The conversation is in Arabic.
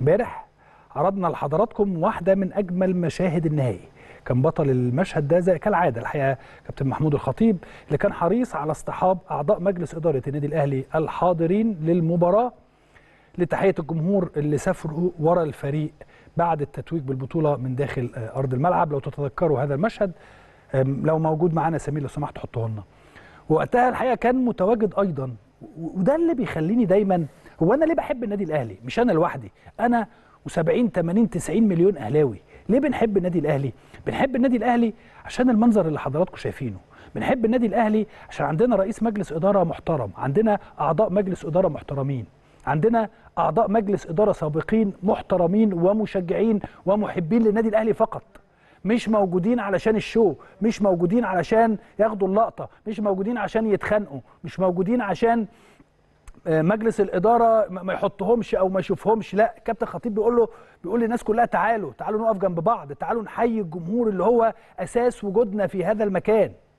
امبارح عرضنا لحضراتكم واحده من اجمل مشاهد النهائي كان بطل المشهد ده زي كالعاده الحقيقه كابتن محمود الخطيب اللي كان حريص على اصطحاب اعضاء مجلس اداره النادي الاهلي الحاضرين للمباراه لتحيه الجمهور اللي سافروا ورا الفريق بعد التتويج بالبطوله من داخل آه، ارض الملعب لو تتذكروا هذا المشهد لو موجود معانا سمير لو سمحت حطه لنا وقتها الحقيقه كان متواجد ايضا وده اللي بيخليني دايما هو انا ليه بحب النادي الاهلي مش انا لوحدي انا و70 80 90 مليون اهلاوي ليه بنحب النادي الاهلي بنحب النادي الاهلي عشان المنظر اللي حضراتكم شايفينه بنحب النادي الاهلي عشان عندنا رئيس مجلس اداره محترم عندنا اعضاء مجلس اداره محترمين عندنا اعضاء مجلس اداره سابقين محترمين ومشجعين ومحبين للنادي الاهلي فقط مش موجودين علشان الشو مش موجودين علشان ياخدوا اللقطه مش موجودين عشان يتخانقوا مش موجودين عشان آه، مجلس الاداره ما يحطهمش او ما يشوفهمش لا كابتن خطيب بيقول له بيقول للناس كلها تعالوا تعالوا نقف جنب بعض تعالوا نحيي الجمهور اللي هو اساس وجودنا في هذا المكان